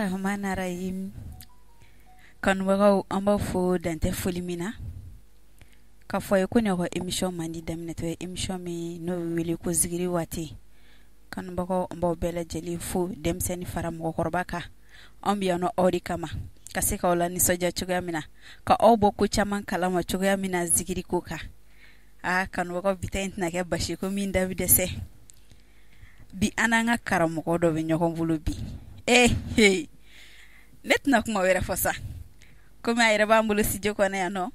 rahmana rahim kanubagaw an b'a fo dantɛ foli min na k'a fɔ ye ko ne ka emisiyɔn man di daminɛtɔ ye emisiyɔn min n'o bɛ wele ko zigiri waati kanubagaw an b'aw bɛɛ lajɛlen fo denmisɛnnin fara mɔgɔkɔrɔba kan an bɛ yan nɔ aw de kama ka se k'aw la nisɔndiya cogoya min na ka aw bɔ ko caman kalama cogoya min na zigiri ko kan a kanubagaw bi ta in tɛna kɛ basi ko min dabi bi dɛsɛ bi an n'an ka karamɔgɔ dɔ bɛ ɲɔgɔn bolo bi ehe ne tɛna kuma wɛrɛ fɔ sa komi a yɛrɛ b'an bolo sijɛ kɔnɔ yan nɔ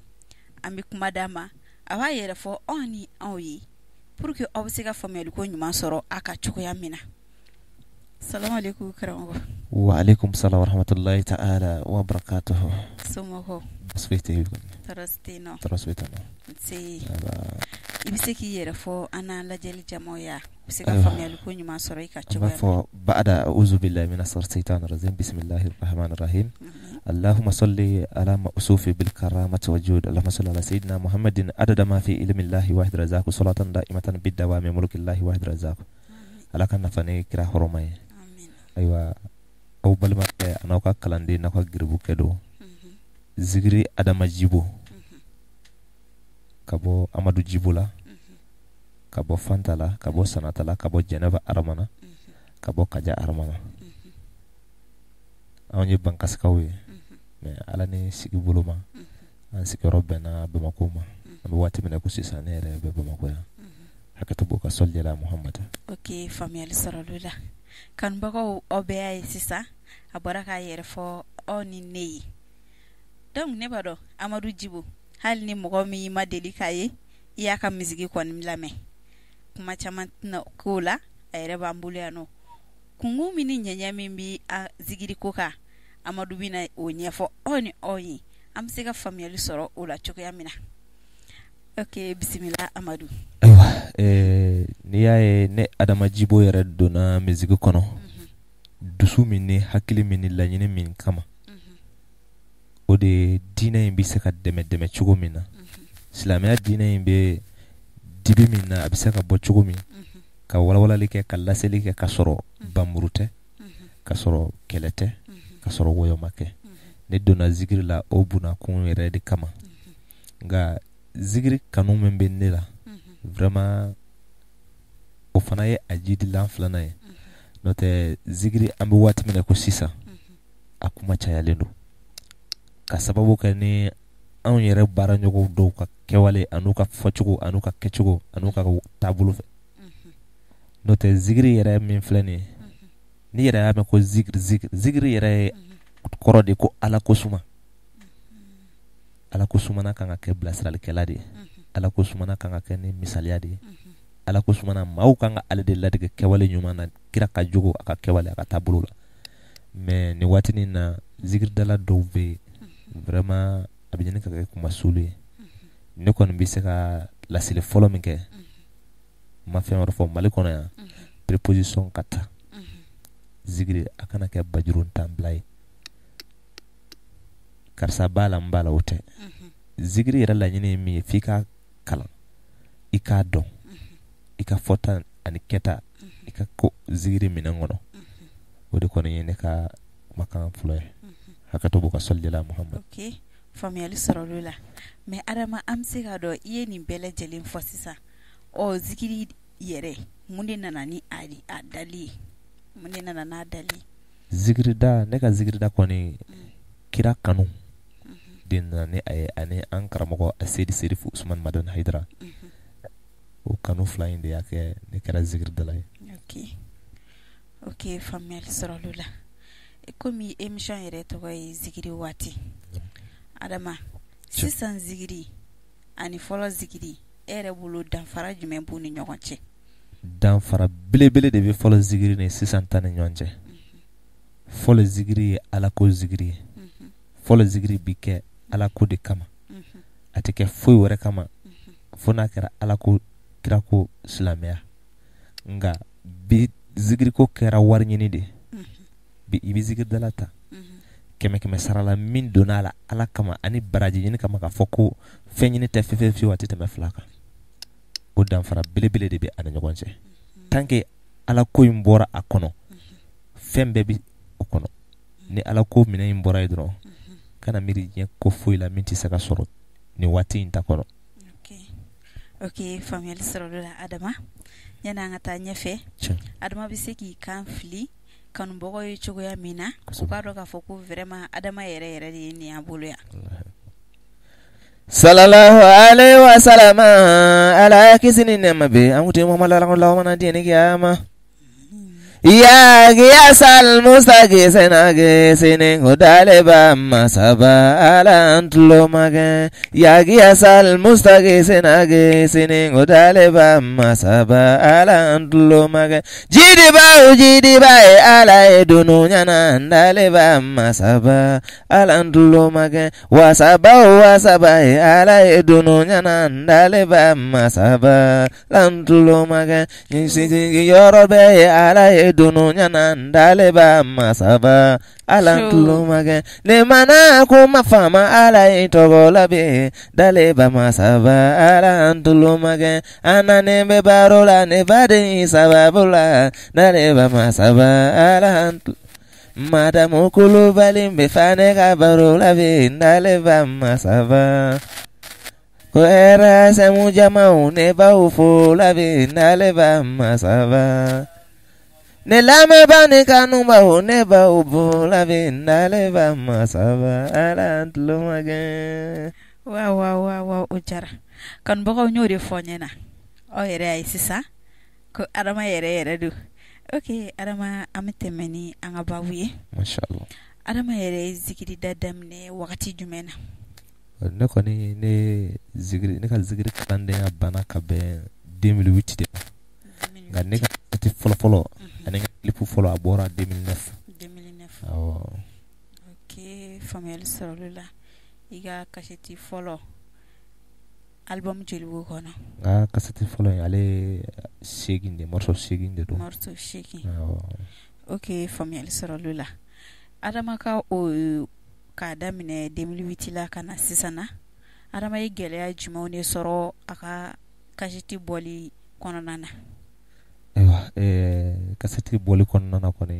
an bɛ kuma d'a ma a b'a yɛrɛ fɔ anw ni anw ye pour que aw bɛ se ka faamuyaliko ɲuman sɔrɔ a ka cogoya min na salamualekum karamɔgɔ waaleykum salam warahmatulahi taala wabarakatuhu somɔgɔw baasi foyi tɛ i be se k'i yɛrɛ fɔ an n'an lajɛli jamaw ya be se ka faamuyali ko ɲuman sɔrɔ i ka cogoya b'a ba'da auzu billahi min ashaitan rajim bismillahi rahmani rahim اللهم صل على مأسوف بالكرامة والجود اللهم صل على سيدنا محمد عدد ما في علم الله واحد رزاق صلاة دائمة بالدوام ملك الله واحد رزاق ala ka nafa ni kira hɔrɔma ye ayiwa aw balima an'aw ka kalanden n'aw ka zigiri adama jibo mhm. ka bɔ amadu jibo la mhm. ka bɔ fanta la ka bɔ mhm. sanata la ka bɔ jɛnɛba aramana ka bɔ kaja aramana anw ye bankasikaw ye mɛ ala ni sigi bolo ma an sigiyɔrɔ bɛnna bamako ma an bɛ waati min na ko sisan ne yɛrɛ bɛ bamako yan hakɛto b'o ka sɔli jɛla muhamadu ok faamuyali sɔrɔlo la kanubagaw aw bɛɛ y'a ye sisan a bɔra k'a yɛrɛ fɔ aw ni ne ye donc ne b'a dɔn amadu jibo hali ni mɔgɔ min ma deli k'a ye i y'a ka misigi kɔni lamɛn kuma caman tɛna k'o la a yɛrɛ b'an bolo yan nɔ kungu min ni ɲɛɲɛ min bi a zigiri ko kan amadu bɛna o ɲɛfɔ aw ni aw ye an bɛ se ka faamuyali sɔrɔ o la cogoya min na ok bisimila amadu ayiwa eh, n'i y'a ye ne adama jibo yɛrɛ donna misigi kɔnɔ mm -hmm. dusu min ni hakili min ni laɲini min kama mm o de ye diinɛ in bɛ se ka dɛmɛ dɛmɛ cogo min na mhm. silamɛya diinɛ in bɛ dibi min na a bɛ se ka bɔ cogo min mhm. ka walawalali kɛ ka laseli kɛ ka sɔrɔ mhm. banmuru tɛ ka sɔrɔ kɛlɛ tɛ ka sɔrɔ wɔyɔma kɛ ne donna zikiri la o bunakun yɛrɛ de kama nka zikiri kanu min bɛ ne la vraiment o fana ye a jidilan filanan ye n'o tɛ zikiri an bɛ waati min na ko sisan a kuma cayalen don ka sababu kɛ ni anw yɛrɛ baara baaraɲɔgɔnw dɔw ka kɛwale an'u ka fɔcogo an'u ka kɛcogo an'u ka taabolo fɛ n'o tɛ zikiri yɛrɛ min filɛ nin ye n'i yɛrɛ y'a mɛn ko zikiri zikiri zikiri yɛrɛ ye kɔrɔ de ko ala ko suma ala ko sumana kan ka kɛ bilasiralikɛla de ye ala ko sumana kan ka kɛ ni misaliya de ye ala ko sumana maaw kan ka ale de ladege kɛwale ɲuman na kira ka jogo a ka kɛwale a ka taabolo la mɛ nin waatinin na zikiridala dɔw bɛ yen vraiment a bɛ ɲini ka kɛ kumasulu ye ne kɔni bɛ se ka laseli fɔlɔ min kɛ n ma fɛn wɛrɛ fɔ mali kɔnɔ yan preposition ka ta zigiri a kana kɛ bajuru tanbila ye karisa b'a la n b'a la o tɛ zigiri yɛrɛ laɲini ye min ye f'i ka kalan i k'a dɔn i ka fɔta ani kɛta i ka ko zigiri minɛn kɔnɔ o de kɔni ye ne ka kumakan fɔlɔ ye A ka to ka selila muha faamuyayali sɔrɔla la mɛ adama an bɛ se k'a dɔn i ye nin bɛɛ lajɛlen fɔ sisan ɔ zikiri yɛrɛ mun de nana ni a dali ye mun de nana n'a dali ye ziirida ne ka ziirida kɔni mm. kira kanu mm-hmm. de nana ni eh, a ye ani an karamɔgɔ a eh, seri seri fo sumamad haidara mm-hmm. o kanu fila in de y'a kɛ ne kɛra ziiridala ye ok o faamuyayali sɔrɔla la komi emission yɛrɛ tɔgɔ ye zigiri waati adama sisan zigiri ani fɔlɔ zigiri e yɛrɛ bolo danfara jumɛn b'u ni ɲɔgɔn cɛ danfara belebele de be fɔlɔ zigiri ni sisan ta ni ɲɔgɔn cɛ mhm. fɔlɔ zigiri ye ala ko zigiri ye mhm. fɔlɔ zigiri bi kɛ ala ko de kama mhm. a tɛ kɛ foyi wɛrɛ kama fo n'a kɛra ala ko kirako silamɛya nka bi zigiriko kɛra wari ɲini de ye bi i bɛ zikirida ta kɛmɛ kɛmɛ sarala min donna la ala kama ani baraji ɲini kama k'a fɔ ko fɛn ɲini tɛ fɛn fɛn fiyewu a tɛ tɛmɛ fila kan o danfara belebele de bɛ ani ɲɔgɔn cɛ tanke ala ko in bɔra a kɔnɔ fɛn bɛɛ bɛ o kɔnɔ ni ala ko minɛ in bɔra yen dɔrɔn kana miiri diɲɛ ko foyi la min tɛ se ka sɔrɔ nin waati in ta kɔnɔ ok faamuyali sɔrɔla la adama yan'an ka taa ɲɛfɛ adama bɛ se k'i kan fili kanubɔgɔ ye cogoya min na u k'a dɔn k'a fɔ ko vraiment adama yɛrɛ yɛrɛ de ye nin y'a bolo yan salallahu alaihi wasalama ala kisi ni nɛma be an kun te muhamadu la an kun lawamana kiyama ያግያሳል ሙስታጊ ሰናገ ሴኔን ሆዳሌ ባማሳባ አላንትሎማገ ያግያሳል ሙስታጊ ሰናገ ሴኔን ሆዳሌ ባማሳባ አላንትሎማገ ጂዲባው ጂዲባይ አላይ ዱኑኛና እንዳሌ ባማሳባ አላንትሎማገ ዋሳባው ዋሳባይ አላይ ዱኑኛና እንዳሌ ባማሳባ ላንትሎማገ ዮሮቤ አላይ edunu nyana ndaleba masaba ala tulumage ne mana kuma fama ala itogo labe daleba masaba ala tulumage ana ne be barola ne bade sababula daleba masaba ala Madamu kulubali mbefane barola be ndaleba masaba Kuera se mujama uneba ufula be ndaleba masaba Nelame bane kanumba uneba ubula vinale ba masaba alant lumage. Wa wa wa wa ujara. Kan boga unyori fonye na. O yere ay sisa. Ko adama yere yere du. Ok, adama meni anga Masha Allah. Adama yere zikiri ne wakati jumena. Ne koni ne zigiri ne ka zigiri kalandenya banna ka bɛn 2008 de ma nka ne ka fɔlɔfɔlɔ mm ani ah ah, ah oh, ka clip fɔlɔ a bɔra 2009 faamuyali sɔrɔl'o la i ka cassette fɔlɔ album joli b'o kɔnɔ fɔlɔ ale de de ok faamuyali sɔrɔl'o la Adama ka o k'a daminɛ 208 la ka na sisan Adama ye gɛlɛya sɔrɔ a ka cassette bɔli kɔnɔna na ayiwa eh, kasɛti bɔli kɔnɔnana kɔni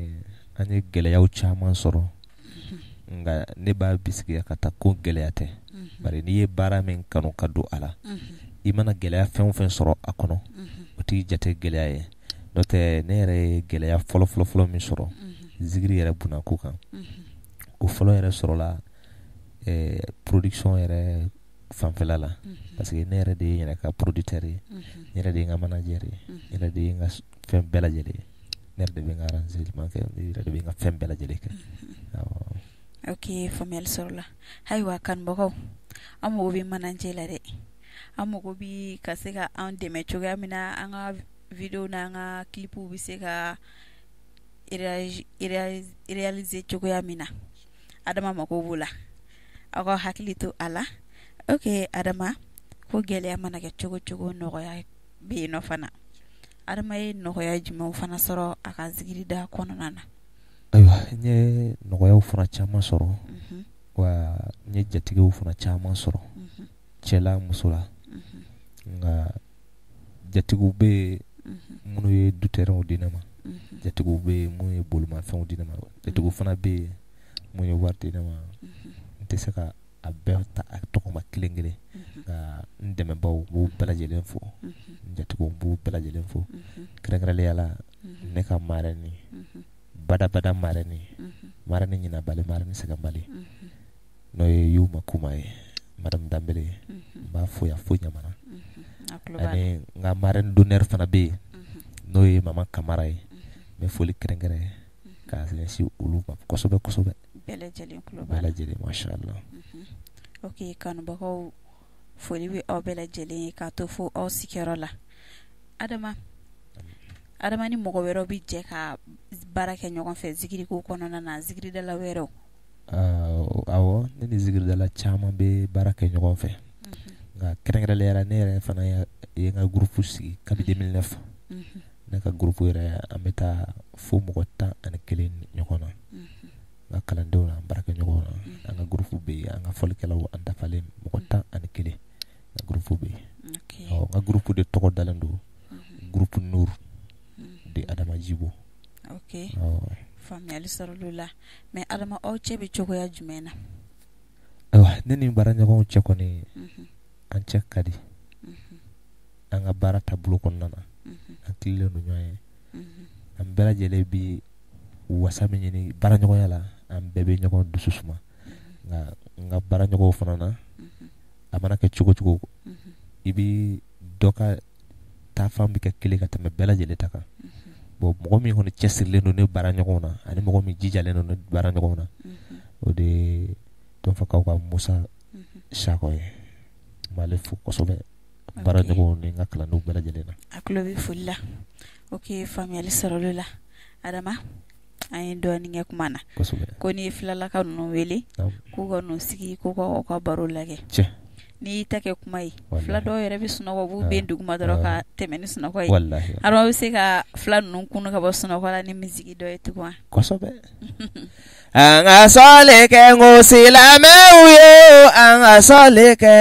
an ye gɛlɛyaw caman sɔrɔ mm-hmm. nka ne b'a bisigiya ka ta ko gɛlɛya tɛ mm-hmm. bari n'i ye baara min kanu ka don a la mm-hmm. i mana gɛlɛya fɛn o fɛn sɔrɔ a kɔnɔ o t'i jate gɛlɛya ye n'o tɛ ne yɛrɛ ye gɛlɛya fɔlɔfɔlɔfɔlɔ min sɔrɔ zigiri yɛrɛ bunako kan o fɔlɔ yɛrɛ sɔrɔla production yɛrɛ fanfɛla la parce que ne yɛrɛ de ye yɛrɛ ka producteur ye mm-hmm. ne yɛrɛ de ye n ka manager ye mm-hmm. ne yɛrɛ de ye n ka fɛn bɛɛ lajɛlen ye ne yɛrɛ de bɛ n ka arrangement kɛ ne yɛrɛ de bɛ n ka fɛn bɛɛ lajɛlen kɛ mm-hmm. awɔ ok faamuyali sɔrɔla ayiwa kanubagaw an mago bɛ manajɛ la dɛ an mago bi ka se ka an dɛmɛ cogoya min na an ka vidéo n'an ka clip bɛ se ka réaliser cogoya min na adama mago b'o la aw ka hakili to a la ok adama ko gɛlɛya mana kɛ cogo cogo nɔgɔya be yen nɔ fana adama ye nɔgɔya jumɛnw fana sɔrɔ a ka zigirida kɔnɔna na ayiwa n ye nɔgɔyaw fana caaman sɔrɔ mm nye wa n ye jatigiw fana caaman sɔrɔ cɛla musola nka jatigiw be ye minnu ye dutɛrɛnw di jatigiw be minnu ye bolomafɛnw di jatigiw fana be minnu ye wari dinama mm-hmm. n tɛ se ka a bɛɛ ta tɔgɔma kelen kelen nka n dɛmɛbaw b'u bɛɛ lajɛlen fo n jatigiw b'u bɛɛ lajɛlen fo kɛrɛnkɛrɛnliyala ne ka mara ni badabada mara ni mara ni ɲina n'o ye y'u ma kuma ye madamu danbele n b'a fo yan fo ɲamana ani n ka mara ni fana bɛ yen n'o ye mama kamara ye n bɛ foli kɛrɛnkɛrɛn k'a ɲɛsin olu ma kosɛbɛ kosɛbɛ bɛɛ lajɛlen kulo kanubagaw foli bɛ aw bɛɛ lajɛlen ye k'a to fo aw sigiyɔrɔ la adama adama ni mɔgɔ wɛrɛw bɛ jɛ ka baara kɛ ɲɔgɔn fɛ zikiriko kɔnɔna na zikiridala wɛrɛw ah, awɔ ne ni zikiridala caman bɛ baara mm-hmm. kɛ ɲɔgɔn fɛ nka kɛrɛnkɛrɛnliyara ne yɛrɛ fana ye n ka gurupu sigi kabi 2009 ne ka gurupu yɛrɛ an bɛ taa fo mɔgɔ tan ani kelen ɲɔgɔn na N ka kalandenw la an baarakɛ ɲɔgɔn na an ka gurufw bɛ yen an ka fɔlikɛlaw an dafalen mɔgɔ tan ani kelen n guruf bɛ yen n ka de tɔgɔ dalen don mm-hmm. gurup n'uru mm-hmm. de adamajibo faamuyayali sɔrɔ la mɛ adama aw cɛ bɛ cogoya jumɛn na ayiwa ne ni baara ɲɔgɔnw cɛ kɔni mm-hmm. an cɛ ka di an ka baara taabolo kɔnɔna an tilen don ɲɔgɔn ye an bɛɛ lajɛlen bɛ wasa min ɲini baara ɲɔgɔnya la an bɛɛ bɛ ɲɔgɔn dusu suma nka n ka baara ɲɔgɔnw fana na a mana kɛ cogo cogo i bɛ dɔ ka taafan bɛ kɛ kelen ka tɛmɛ bɛɛ lajɛlen ta kan bon mɔgɔ min kɔni cɛsirilen don ne baara ɲɔgɔnw na ani mɔgɔ min jijalen don ne baara ɲɔgɔnw na o de ye dɔnfakaw ka Musa Sakɔ ye n b'ale fo kosɛbɛ baara ɲɔgɔnw ni n ka kalandenw bɛɛ lajɛlen na a tulo bɛ foli la kɛ faamuyali sɔrɔla o la Adama an ye dɔɔninkɛ kuma na ko n'i filalaka nunu wele k'u ka nu sigi k'u ka u ka baro lagɛ n'i y'i ta kɛ kuma ye fila dɔw yɛrɛ bɛ sunɔgɔ b'u ben duguma dɔrɔ ka tɛmɛ ni sunɔgɔ ye adama bɛ se ka fila nunu kunu ka bɔ sunɔgɔ la ni misigi dɔ ye tuguma an ka sɔle kɛ ngo silamɛw ye an ka sɔle kɛ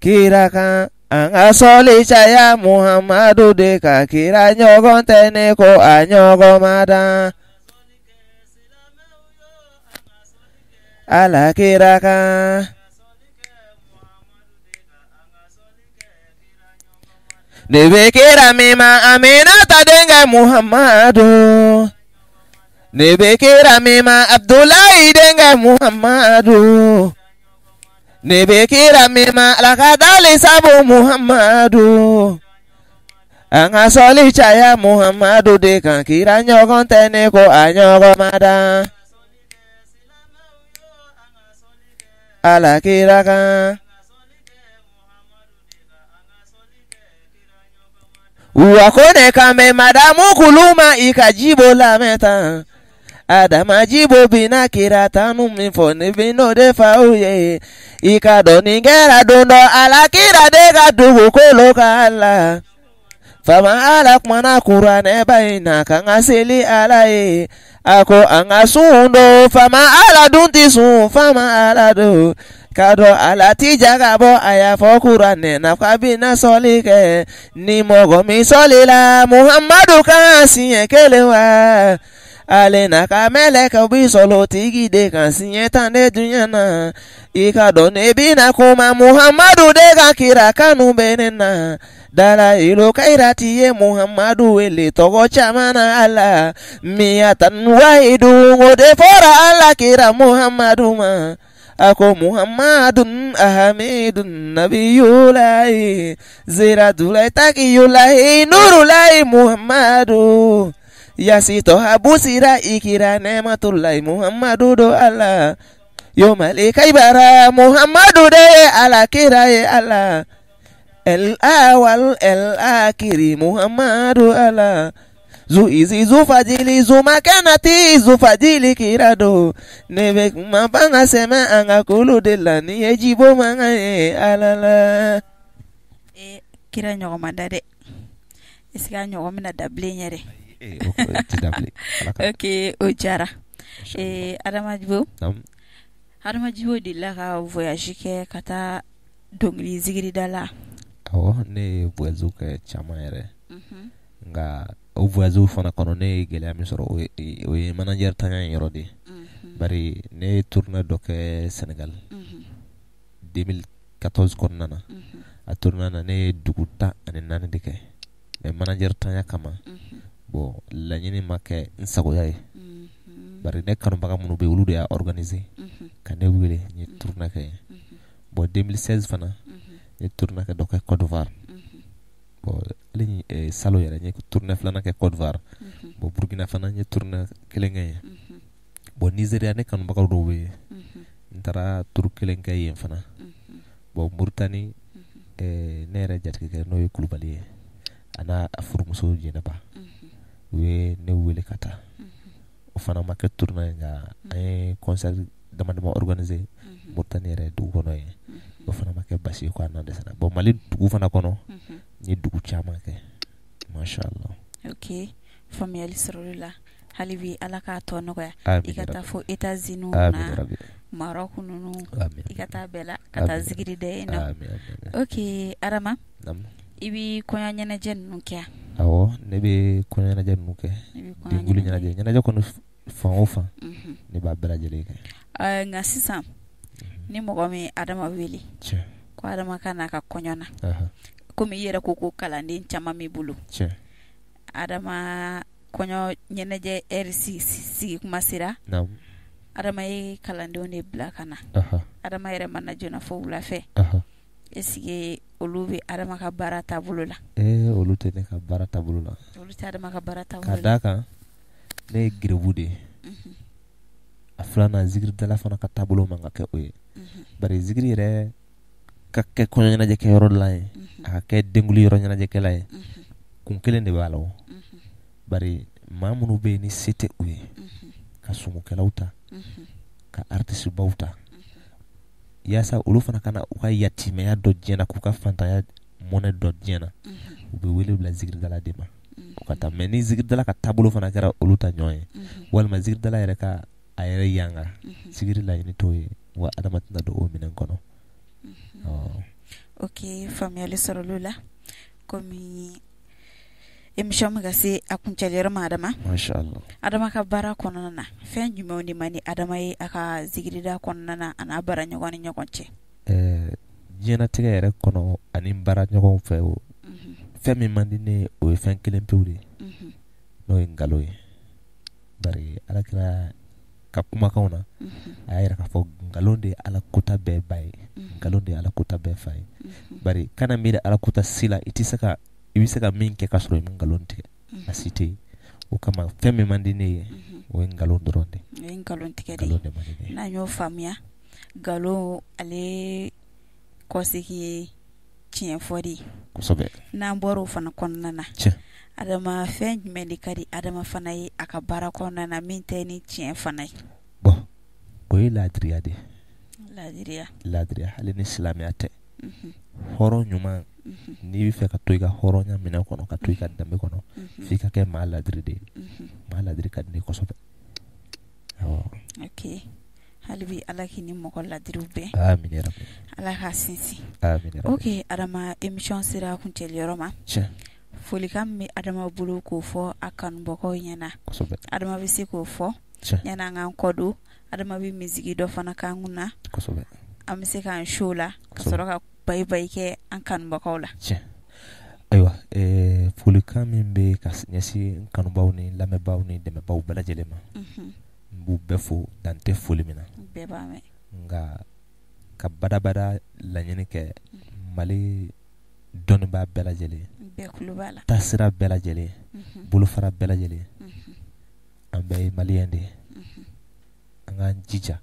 kira kan an ka sɔli caya muhamadu de ka kira ɲɔgɔn tɛ ne ko a ɲɔgɔn madan. alakira kan. Nebe kira mima ta denga Muhammadu. Nebe kira ma Abdullahi denga Muhammadu. Nebe kira ma lakadali sabu Muhammadu. Anga soli chaya Muhammadu dekan kira nyogon teneko anyogo madan. ala kira kan. uwakone madamu kuluma ikajibo la mẹ́ta adamajibo bina kira tanu mi fo ni bino de fa oye ikadọ nigera dondo alakira de ka dubu ka ala. Fama ala kumana kuranɛ bayi na ka n ka seli ala ye a ko an ka sun do faman ala dun ti sun faman ala do k'a dɔn ala ti ja ka bɔ a y'a fɔ kuranɛ na k'a bɛna sɔli kɛ ni mɔgɔ min sɔli la muhammadu kan siɲɛ kelen wa. ale na ka mɛlɛkɛw bi sɔlɔ tigi de kan siɲɛ tan de duɲɛ na. ika don ebina kuma muhammadu dega kira kanu benena dala ilo kairati ye muhammadu wele togo chamana ala miatan waidu ngode fora ala kira muhammadu ma ako muhammadun ahamidun nabiyulai taki takiyulai nurulai muhammadu yasito habusira ikira nematulai muhammadu do Allah yo de ala kira ye ala el awal El akhiri muhammadu ala zu izi zu fadili zu makanati zu fadili kirado Nevek mabanga sema anga kulu la ni ejibo manga e alala e kira nyogo madade isiga nyoko mina dable nyere e o ti o jara e adama jibo hadamajiw delila ka voyage kɛ ka taa dongili zigirida la awɔ ne ye voyage kɛ caaman yɛrɛ mhm. nka o voyage fana kɔnɔ ne ye gɛlɛya min sɔrɔ o ye manager tanya in yɔrɔ de bari ne ye tournée dɔ kɛ Sénégal 2014 kɔnnana a tourna na ne ye dugu tan ani naani de kɛ ma manager tanya kama mhm. bon laɲini ma kɛ n sagoya ye bari ne kanubaga minnu be olu de y'a organiser mhm. mhm. mhm. eh, ka eh, ne wele n ye tournée kɛ bon 2016 fana n ye tournée kɛ dɔ kɛ Côte d'Ivoire bon hali ni salo yɛrɛ n ye tournée filanan kɛ Côte d'Ivoire bon Burkina fana n ye tournée kelen kɛ bon Nigeria ne kanubaga dɔw be yen n taara tour kelen kɛ yen fana bon mauritani eh, ne yɛrɛ jatigikɛ n'o ye Kulubali ye a n'a furumuso Jɛnɛba u ye ne wele ka taa o fana ma kɛ tourna ye nka an ye concert dama dama organisé Mauritanie yɛrɛ dugu kɔnɔ yen o fana ma kɛ basi ye ko a nɔ dɛsɛra bon Mali dugu fana kɔnɔ n ye dugu caman kɛ Allah. ok faamuyali sɔrɔl'o la hali bi Ala k'a tɔ nɔgɔya amina i ka taa fɔ Etats-Unis na Maroc ninnu amina i ka taa bɛɛ la ka taa zikiri da yen nɔ ok Arama naamu i bi kɔɲɔ ɲɛnajɛ ninnu kɛ a awɔ ne bee kɔɲɔ ɲɛnajɛ ninnu kɛ denkulu ɲɛnajɛ ɲɛnajɛ kɔni fan o fan ne b'a bɛɛ lajɛlen kɛ nka sisan ni mɔgɔ eh, min mhm. adama wele ko adama ka n'a eh, ka kɔɲɔ na komi i yɛrɛ ko ko kalanden caman b'i bolo adama kɔɲɔ ɲɛnajɛ heure sigi kuma sera adama ye kalandenw de bila ka na adama yɛrɛ mana joona fo wulafɛ fɛ est olu be adama ka baara taabolo la olu tɛ ne ka baara taabolo la olu tɛ adama ka baara taabolo la ka d'a kan ne ye gerebu de a filanan ziiridala fana ka taabolo man ka kɛ o ye bari zigri yɛrɛ ka kɛ kɔɲɔ ɲɛnajɛkɛ yɔrɔ la ye a ka kɛ denkuli yɔrɔ ɲɛnajɛkɛla ye kun kelen de b'a la o mm-hmm. bari maa minnu bɛ yen ni se tɛ u ye mm-hmm. ka sumukɛlaw ta mm-hmm. ka aritisibaw ta yaasa olu fana kana u ka yatimɛya dɔ diɲɛna k'u ka fantanya mɔnɛ dɔ diɲɛna u bɛ wele bila ziiridala de ma ka taa mɛ ni ziiridala ka taabolo fana kɛra olu ta ɲɔgɔn ye walima ziiridala yɛrɛ ka a yɛrɛ yanga mm-hmm. sigiri laɲini t'o ye wa adama tɛna don o minɛn mm-hmm. kɔnɔ oh. ok faamuyali sɔrɔl'o la komi émission bɛ ka se a kuncɛliyɔrɔ ma adama adama ka baara kɔnɔna na fɛn jumɛnw de man di adama ye a ka zigirida kɔnɔna na a n'a baara ɲɔgɔn ni ɲɔgɔn cɛ ɛɛ diɲɛnatigɛ yɛrɛ kɔnɔ ani baara ɲɔgɔn fɛ o fɛn min man di ne o ye fɛn kelen pewu de n'o ye ngalo ye bari alakira ka kumakanw na a y'a yira k'a fɔ nkalon de ye ala kota bɛɛ ba ye nkalon de ye ala kota bɛɛ fa ye bari kana miiri ala kota si la i tɛ se ka i bɛ se ka min kɛ ka sɔrɔ i ma nkalon tigɛ a si tɛ yen o kama fɛn min man di ne ye o ye nkalon dɔrɔn de ye nkalon tigɛ de n'an y'o faamuya nkalon ale kɔsigi ye tiɲɛ fɔ de ye n'an bɔra o fana kɔnɔna na adama fɛn jumɛn de ka di adama fana ye a ka baara kɔnɔna na min tɛ ni tiɲɛ fana ye bɔn o ye laadiriya de laadiriya laadiriya hali ni silamɛya tɛ hɔrɔn ɲuman n'i bɛ fɛ ka to i ka hɔrɔnya minɛ kɔnɔ ka to i ka danbe kɔnɔ f'i ka kɛ maa ladiri de ye maa ladiri ka di ne kosɛbɛ awɔ Hali bɛ ala k'i ni mɔgɔ ladiriw bɛɛ ala k'a sinsin o adama émission sera kun yɔrɔ eh, ma mhm. folikan min bɛ adama bolo k'o fɔ a kanubagaw ɲɛna adama bɛ se k'o fɔ yan an kan kɔ don adama bɛ misigi dɔ fana kan kun na an bɛ se k'an so la ka sɔrɔ ka bayibayi kɛ an kanubagaw la ayiwa folikan min bɛ ka ɲɛsin kanubaw ni lamɛbaw ni dɛmɛbaa bɛɛ lajɛlen ma n b'u bɛɛ fo tɛ foli min na bɛɛ b'a mɛn nka ka badabada laɲini kɛ mali dɔnnibaa bɛɛ lajɛlen bɛɛba la tasira bɛɛ lajɛlen bolofara bɛɛ lajɛlen an bɛɛ ye mali de ye an k'an jija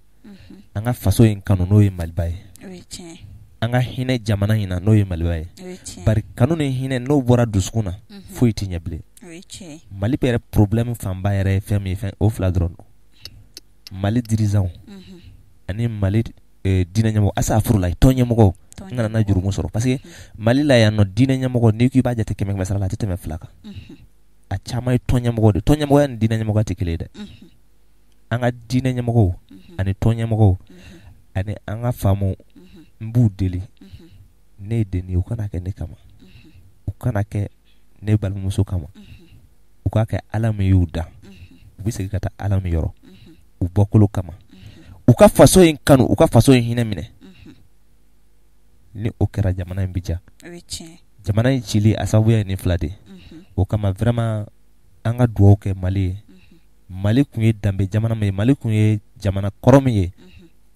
an ka faso in kanu n'o ye maliba ye an ka hinɛ jamana in na n'o ye maliba ye bari kanu ni hinɛ n'o bɔra dusukun na foyi tɛ ɲɛbilen mali bɛ yɛrɛ porobilɛmu fanba yɛrɛ ye fɛn min ye fɛn o fila dɔrɔn mali dirizaw ani mali eh, dina ɲɛmɔgɔ asa furula tɔn ɲɛmɔgɔ n kana na jurumu sɔrɔ parce que mm-hmm. mali la yan nɔ dinɛ ɲɛmɔgɔ n'i k'i b'a jate kɛmɛ kɛmɛ sara la a tɛ tɛmɛ fila kan a caman e ye tɔn ɲɛmɔgɔ de tɔn ɲɛmɔgɔya ni dinɛ ɲɛmɔgɔ tɛ kelen dɛ mm-hmm. an ka dinɛ ɲɛmɔgɔ mm-hmm. ani tɔn ɲɛmɔgɔ ani an ka faamu n b'u deli ne ye deni u kana kɛ ne kama u kana kɛ ne balimamuso kama u k'a kɛ ala min y'u da u bɛ segin ka taa ala min yɔrɔ u bɔkolo kama u mm-hmm. mm-hmm. mm-hmm. ka faso in kanu u ka faso in hinɛ minɛ ni o kɛra jamana in bi ja jamana in cili a sababuya ni nin fila de o kama vraiment an ka dugawu kɛ mali ye mali kun ye danbe jamana min ye mali kun ye jamana kɔrɔ min ye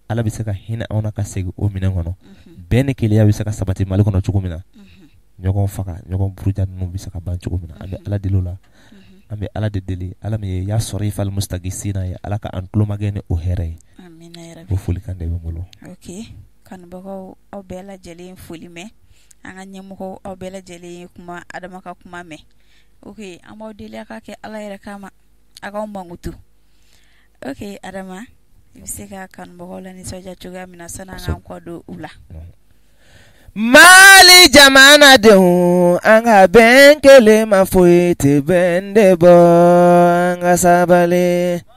ala bɛ se ka hinɛ anw na ka segin o minɛn kɔnɔ bɛn ni keleya bɛ se ka sabati mali kɔnɔ cogo min na ɲɔgɔn faga ɲɔgɔn buruja ninnu bɛ se ka ban cogo min na an bɛ ala deli o la an bɛ ala de deli ala min ye y'a sɔrɔ i fali mustaki sen na ye ala ka an tulomagɛn ni o hɛrɛ ye Amina yarabi o folikan de bɛ n bolo ok kanubagaw aw bɛɛ lajɛlen jeli foli mɛn an ka ɲɛmɔgɔ aw bɛɛ lajɛlen ye kuma Adama ka kuma me ok an b'aw deli a k'a kɛ Ala kama aga k'aw mankutu ok Adama i ka kanubagaw lanisɔndiya cogoya min na sanni an k'an kɔ don u la Mali jamanadenw an ka benkele ma foyi tɛ bɛn an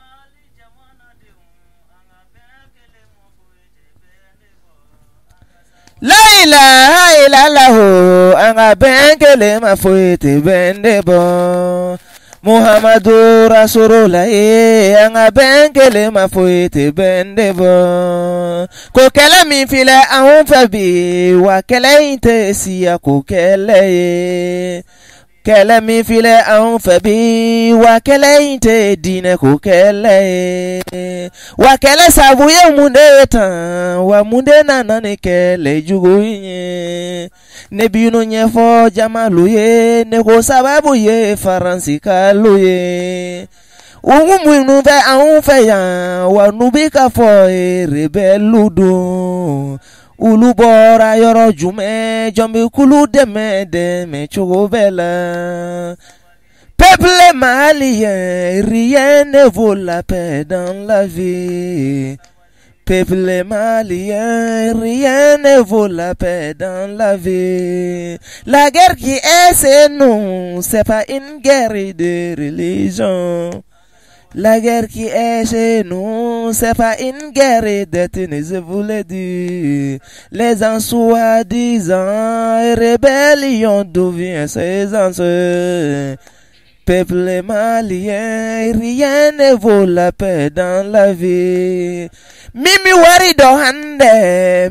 láìlà àìlà làhò àwọn abẹ́ńkẹ́lẹ́ máa fo ètè bẹ́ńdẹ́ muhammadu rasulula ye an ka bɛn kelen ma foyi tɛ bɛn de bɔ ko bi wa kɛlɛ in tɛ siya ko kɛlɛ kɛlɛmi filɛ anw fɛ bi wa kɛlɛ in tɛ diinɛ ko kɛlɛ ye wa sabu ye mun tan wa mun de nana ni kɛlɛ jugu in ye ne bino ɲɛfɔ jamalu ye ne ko sababu ye faransi kalo ye u minnu fɛ anw fɛ yan wa n'u bi ka fɔ ere bɛ lu Peuple malien, rien ne vaut la paix dans la vie. Peuple malien, rien ne vaut la paix dans la vie. La guerre qui est, c'est nous, c'est pas une guerre de religion. La guerre qui est chez nous, c'est pas une guerre de je vous l'ai dit. Les en soi-disant rébellions d'où vient ces enseignes. Peuple malien, rien ne vaut la paix dans la vie. Mimi wari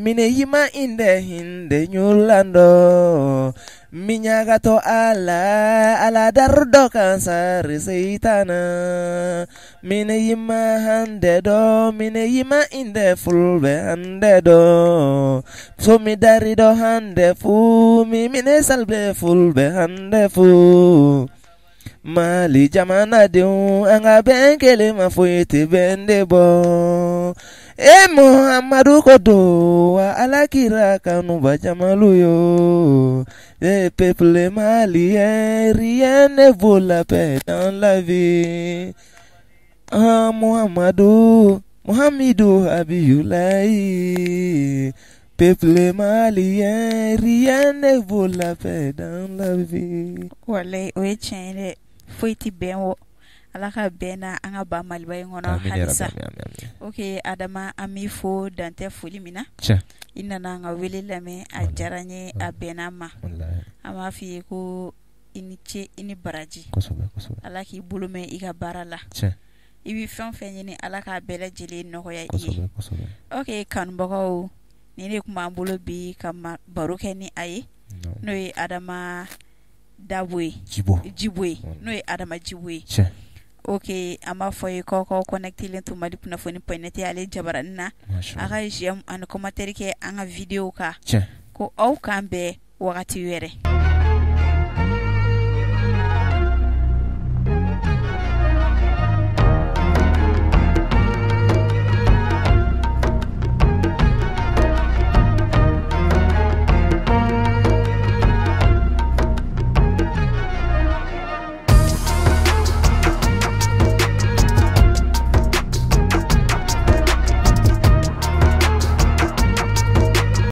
mine yima inde hinde nyulando. miñagato ala ala dardo kansari seitana mine yima hande do mine yima inde fulbe hande do so mi do hande fu mi mine salbe fulbe hande fu mali jamana de an ga ben kele bende bo e muhammadu kodowa alakira kanu bajamalu yo le Mali, malien rien ne vaut la paix dans la vie ah muhammadu muhammadu abiyulayi Mali, malien rien ne vaut la paix dans la vie. wàlẹ́ o ye tiɲɛ ye dɛ foyi ti bɛn o. ala ka bɛn na an ka ba maliba in kɔnɔ halisa ok adama an b'i fo dantɛ foli min na i nana an ka wele lamɛn a diyara n ye a bɛnna ma an b'a f'i ye ko i ni ce i ni baraji ala k'i bolo mɛn i ka baara la i bi fɛn fɛn ɲini ala k'a bɛɛ lajɛlen nɔgɔya i ye ok kanubagaw ni ne tun b'an bolo bi ka baro kɛ ni a ye n'o ye adama dabo ye jibo ye n'o ye adama jibo ye ok an b'a fɔ ye kɔkɔw kɔnɛktilen tun mali kunnafoni pɔinɛti ale jabaranin na a ka gm ani kɔmatɛri kɛ an ka videw ka ko aw kan bɛɛ wagati wɛrɛ yeah.